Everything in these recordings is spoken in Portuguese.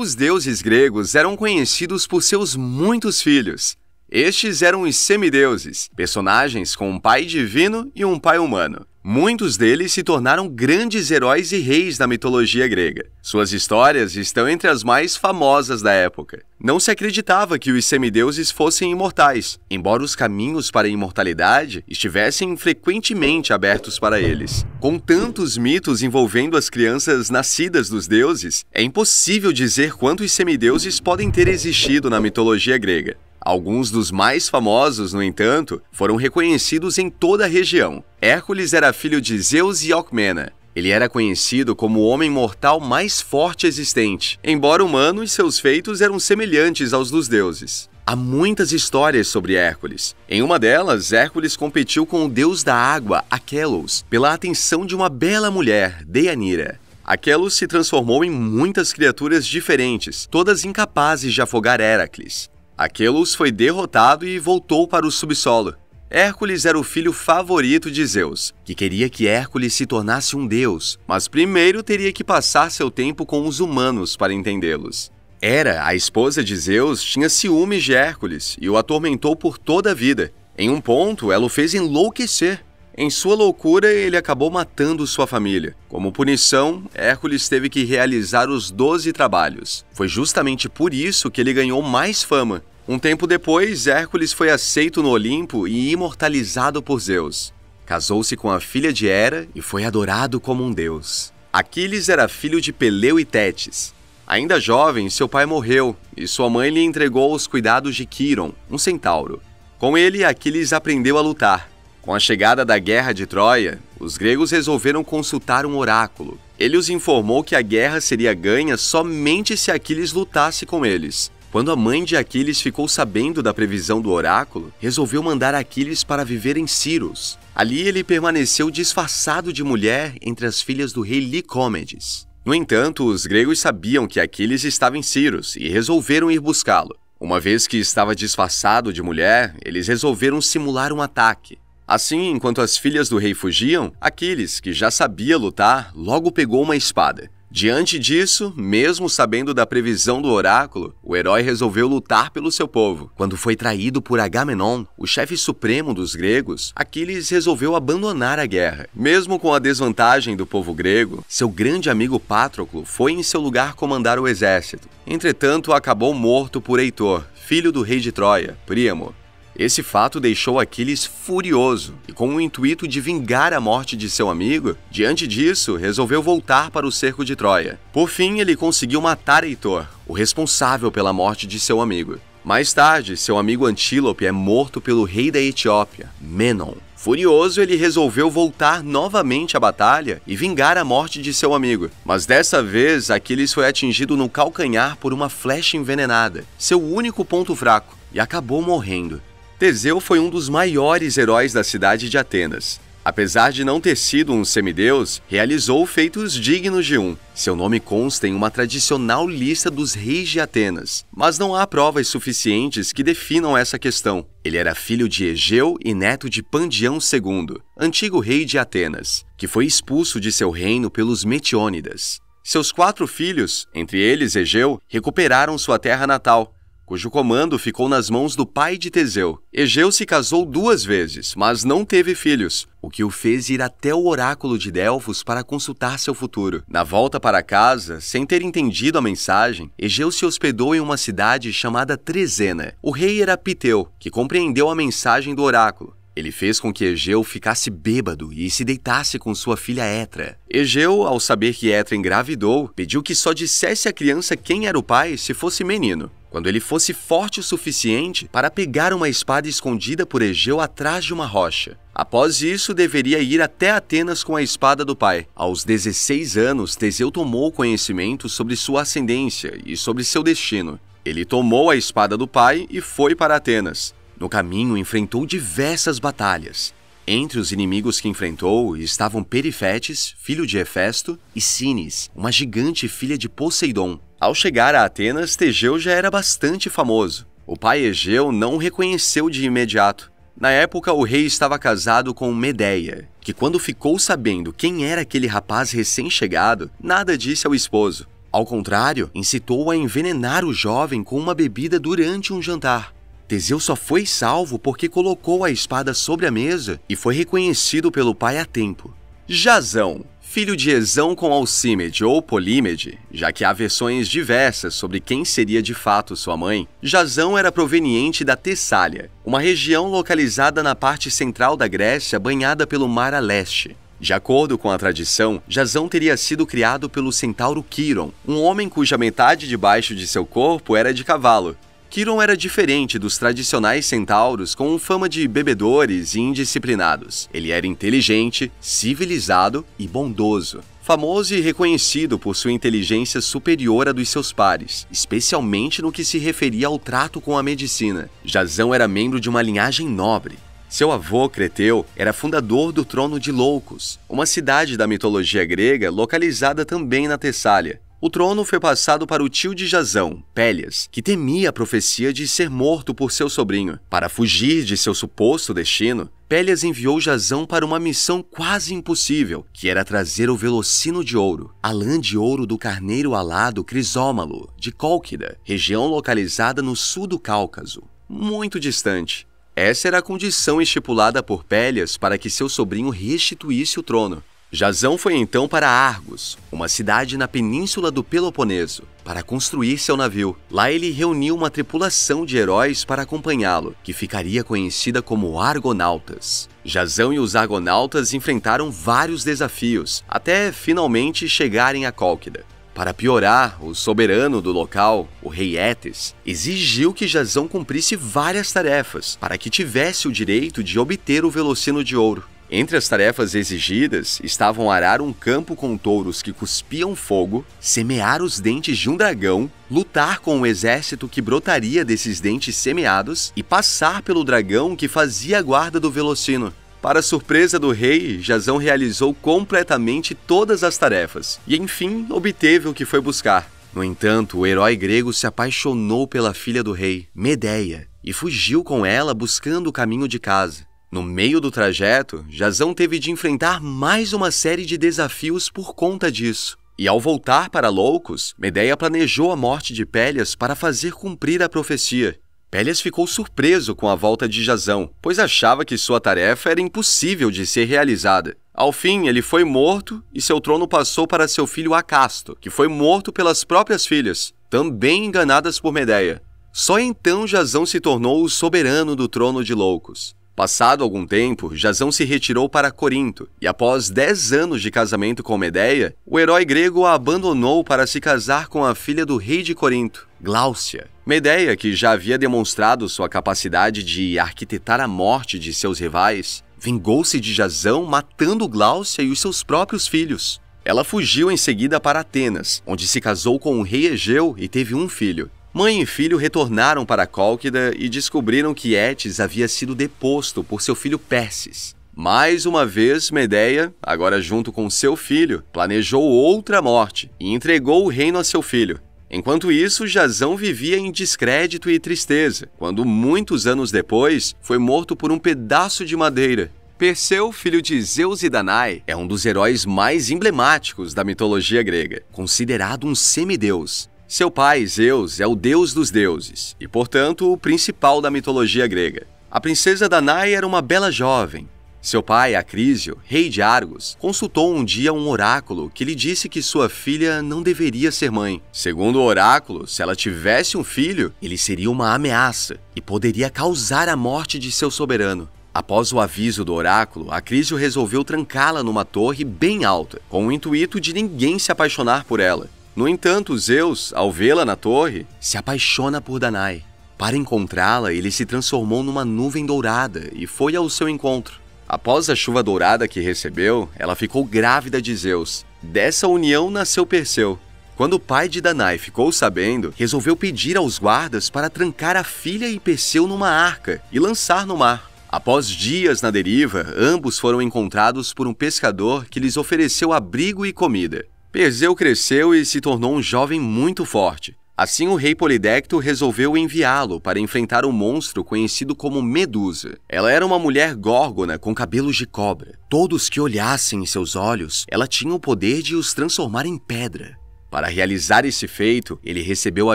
Os deuses gregos eram conhecidos por seus muitos filhos. Estes eram os semideuses, personagens com um pai divino e um pai humano. Muitos deles se tornaram grandes heróis e reis da mitologia grega. Suas histórias estão entre as mais famosas da época. Não se acreditava que os semideuses fossem imortais, embora os caminhos para a imortalidade estivessem frequentemente abertos para eles. Com tantos mitos envolvendo as crianças nascidas dos deuses, é impossível dizer quantos semideuses podem ter existido na mitologia grega. Alguns dos mais famosos, no entanto, foram reconhecidos em toda a região. Hércules era filho de Zeus e Alcmena. Ele era conhecido como o homem mortal mais forte existente, embora humano e seus feitos eram semelhantes aos dos deuses. Há muitas histórias sobre Hércules. Em uma delas, Hércules competiu com o deus da água, Aquelos, pela atenção de uma bela mulher, Deianira. Aquelos se transformou em muitas criaturas diferentes, todas incapazes de afogar Heracles. Aquelos foi derrotado e voltou para o subsolo. Hércules era o filho favorito de Zeus, que queria que Hércules se tornasse um deus, mas primeiro teria que passar seu tempo com os humanos para entendê-los. Hera, a esposa de Zeus, tinha ciúmes de Hércules e o atormentou por toda a vida. Em um ponto, ela o fez enlouquecer. Em sua loucura, ele acabou matando sua família. Como punição, Hércules teve que realizar os 12 trabalhos. Foi justamente por isso que ele ganhou mais fama. Um tempo depois, Hércules foi aceito no Olimpo e imortalizado por Zeus. Casou-se com a filha de Hera e foi adorado como um deus. Aquiles era filho de Peleu e Tétis. Ainda jovem, seu pai morreu e sua mãe lhe entregou os cuidados de Quiron, um centauro. Com ele, Aquiles aprendeu a lutar com a chegada da Guerra de Troia, os gregos resolveram consultar um oráculo. Ele os informou que a guerra seria ganha somente se Aquiles lutasse com eles. Quando a mãe de Aquiles ficou sabendo da previsão do oráculo, resolveu mandar Aquiles para viver em Ciros. Ali ele permaneceu disfarçado de mulher entre as filhas do rei Licômedes. No entanto, os gregos sabiam que Aquiles estava em Ciros e resolveram ir buscá-lo. Uma vez que estava disfarçado de mulher, eles resolveram simular um ataque. Assim, enquanto as filhas do rei fugiam, Aquiles, que já sabia lutar, logo pegou uma espada. Diante disso, mesmo sabendo da previsão do oráculo, o herói resolveu lutar pelo seu povo. Quando foi traído por Agamenon, o chefe supremo dos gregos, Aquiles resolveu abandonar a guerra. Mesmo com a desvantagem do povo grego, seu grande amigo Patroclo foi em seu lugar comandar o exército. Entretanto, acabou morto por Heitor, filho do rei de Troia, Príamo, esse fato deixou Aquiles furioso e, com o intuito de vingar a morte de seu amigo, diante disso, resolveu voltar para o cerco de Troia. Por fim, ele conseguiu matar Heitor, o responsável pela morte de seu amigo. Mais tarde, seu amigo Antílope é morto pelo rei da Etiópia, Menon. Furioso, ele resolveu voltar novamente à batalha e vingar a morte de seu amigo. Mas dessa vez, Aquiles foi atingido no calcanhar por uma flecha envenenada, seu único ponto fraco, e acabou morrendo. Teseu foi um dos maiores heróis da cidade de Atenas. Apesar de não ter sido um semideus, realizou feitos dignos de um. Seu nome consta em uma tradicional lista dos reis de Atenas, mas não há provas suficientes que definam essa questão. Ele era filho de Egeu e neto de Pandião II, antigo rei de Atenas, que foi expulso de seu reino pelos Metiônidas. Seus quatro filhos, entre eles Egeu, recuperaram sua terra natal, cujo comando ficou nas mãos do pai de Teseu. Egeu se casou duas vezes, mas não teve filhos, o que o fez ir até o oráculo de Delfos para consultar seu futuro. Na volta para casa, sem ter entendido a mensagem, Egeu se hospedou em uma cidade chamada Trezena. O rei era Piteu, que compreendeu a mensagem do oráculo. Ele fez com que Egeu ficasse bêbado e se deitasse com sua filha Etra. Egeu, ao saber que Etra engravidou, pediu que só dissesse à criança quem era o pai se fosse menino quando ele fosse forte o suficiente para pegar uma espada escondida por Egeu atrás de uma rocha. Após isso, deveria ir até Atenas com a espada do pai. Aos 16 anos, Teseu tomou conhecimento sobre sua ascendência e sobre seu destino. Ele tomou a espada do pai e foi para Atenas. No caminho, enfrentou diversas batalhas. Entre os inimigos que enfrentou estavam Perifetes, filho de Hefesto, e Cines, uma gigante filha de Poseidon, ao chegar a Atenas, Tegeu já era bastante famoso. O pai Egeu não o reconheceu de imediato. Na época, o rei estava casado com Medeia, que quando ficou sabendo quem era aquele rapaz recém-chegado, nada disse ao esposo. Ao contrário, incitou a envenenar o jovem com uma bebida durante um jantar. Teseu só foi salvo porque colocou a espada sobre a mesa e foi reconhecido pelo pai a tempo. Jazão, Filho de Esão com Alcímede ou Polímede, já que há versões diversas sobre quem seria de fato sua mãe, Jasão era proveniente da Tessália, uma região localizada na parte central da Grécia banhada pelo mar a leste. De acordo com a tradição, Jasão teria sido criado pelo centauro Quiron, um homem cuja metade de baixo de seu corpo era de cavalo, Kiron era diferente dos tradicionais centauros com fama de bebedores e indisciplinados. Ele era inteligente, civilizado e bondoso. Famoso e reconhecido por sua inteligência superior à dos seus pares, especialmente no que se referia ao trato com a medicina. Jazão era membro de uma linhagem nobre, seu avô, Creteu, era fundador do trono de Loucos, uma cidade da mitologia grega localizada também na Tessália. O trono foi passado para o tio de Jazão, Pélias, que temia a profecia de ser morto por seu sobrinho. Para fugir de seu suposto destino, Pélias enviou Jazão para uma missão quase impossível, que era trazer o velocino de ouro, a lã de ouro do carneiro alado Crisómalo, de Cólquida, região localizada no sul do Cáucaso, muito distante. Essa era a condição estipulada por Pélias para que seu sobrinho restituísse o trono. Jasão foi então para Argos, uma cidade na península do Peloponeso, para construir seu navio. Lá ele reuniu uma tripulação de heróis para acompanhá-lo, que ficaria conhecida como Argonautas. Jasão e os Argonautas enfrentaram vários desafios, até finalmente chegarem a Cólquida. Para piorar, o soberano do local, o rei Etes, exigiu que Jasão cumprisse várias tarefas para que tivesse o direito de obter o Velocino de Ouro. Entre as tarefas exigidas estavam arar um campo com touros que cuspiam fogo, semear os dentes de um dragão, lutar com o exército que brotaria desses dentes semeados e passar pelo dragão que fazia a guarda do Velocino. Para surpresa do rei, Jazão realizou completamente todas as tarefas e, enfim, obteve o que foi buscar. No entanto, o herói grego se apaixonou pela filha do rei, Medeia, e fugiu com ela buscando o caminho de casa. No meio do trajeto, Jazão teve de enfrentar mais uma série de desafios por conta disso. E ao voltar para Loucos, Medeia planejou a morte de Pélias para fazer cumprir a profecia. Pélias ficou surpreso com a volta de Jazão, pois achava que sua tarefa era impossível de ser realizada. Ao fim, ele foi morto e seu trono passou para seu filho Acasto, que foi morto pelas próprias filhas, também enganadas por Medeia. Só então Jazão se tornou o soberano do trono de Loucos. Passado algum tempo, Jasão se retirou para Corinto, e após 10 anos de casamento com Medeia, o herói grego a abandonou para se casar com a filha do rei de Corinto, Glaucia. Medeia, que já havia demonstrado sua capacidade de arquitetar a morte de seus rivais, vingou-se de Jasão matando Glaucia e os seus próprios filhos. Ela fugiu em seguida para Atenas, onde se casou com o rei Egeu e teve um filho. Mãe e filho retornaram para Cólquida e descobriram que Etes havia sido deposto por seu filho Perses. Mais uma vez, Medeia, agora junto com seu filho, planejou outra morte e entregou o reino a seu filho. Enquanto isso, Jazão vivia em descrédito e tristeza, quando muitos anos depois foi morto por um pedaço de madeira. Perseu, filho de Zeus e Danai, é um dos heróis mais emblemáticos da mitologia grega, considerado um semideus. Seu pai, Zeus, é o deus dos deuses e, portanto, o principal da mitologia grega. A princesa Danae era uma bela jovem. Seu pai, Acrísio, rei de Argos, consultou um dia um oráculo que lhe disse que sua filha não deveria ser mãe. Segundo o oráculo, se ela tivesse um filho, ele seria uma ameaça e poderia causar a morte de seu soberano. Após o aviso do oráculo, Acrísio resolveu trancá-la numa torre bem alta, com o intuito de ninguém se apaixonar por ela. No entanto, Zeus, ao vê-la na torre, se apaixona por Danai. Para encontrá-la, ele se transformou numa nuvem dourada e foi ao seu encontro. Após a chuva dourada que recebeu, ela ficou grávida de Zeus. Dessa união nasceu Perseu. Quando o pai de Danai ficou sabendo, resolveu pedir aos guardas para trancar a filha e Perseu numa arca e lançar no mar. Após dias na deriva, ambos foram encontrados por um pescador que lhes ofereceu abrigo e comida. Perseu cresceu e se tornou um jovem muito forte. Assim, o rei Polidecto resolveu enviá-lo para enfrentar um monstro conhecido como Medusa. Ela era uma mulher górgona com cabelos de cobra. Todos que olhassem em seus olhos, ela tinha o poder de os transformar em pedra. Para realizar esse feito, ele recebeu a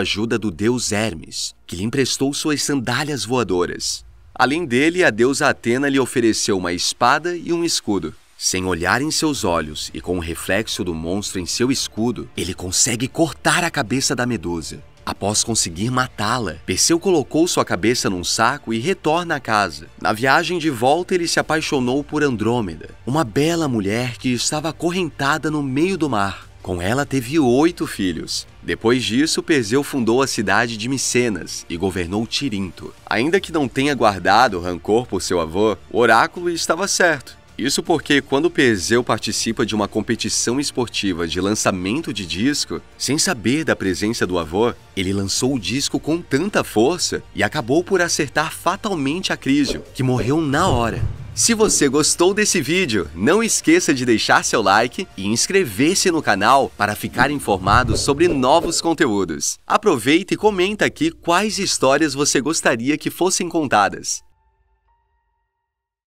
ajuda do deus Hermes, que lhe emprestou suas sandálias voadoras. Além dele, a deusa Atena lhe ofereceu uma espada e um escudo. Sem olhar em seus olhos e com o reflexo do monstro em seu escudo, ele consegue cortar a cabeça da medusa. Após conseguir matá-la, Perseu colocou sua cabeça num saco e retorna à casa. Na viagem de volta, ele se apaixonou por Andrômeda, uma bela mulher que estava acorrentada no meio do mar. Com ela teve oito filhos. Depois disso, Perseu fundou a cidade de Micenas e governou Tirinto. Ainda que não tenha guardado rancor por seu avô, o oráculo estava certo. Isso porque quando o Perseu participa de uma competição esportiva de lançamento de disco, sem saber da presença do avô, ele lançou o disco com tanta força e acabou por acertar fatalmente a Crisio, que morreu na hora. Se você gostou desse vídeo, não esqueça de deixar seu like e inscrever-se no canal para ficar informado sobre novos conteúdos. Aproveita e comenta aqui quais histórias você gostaria que fossem contadas.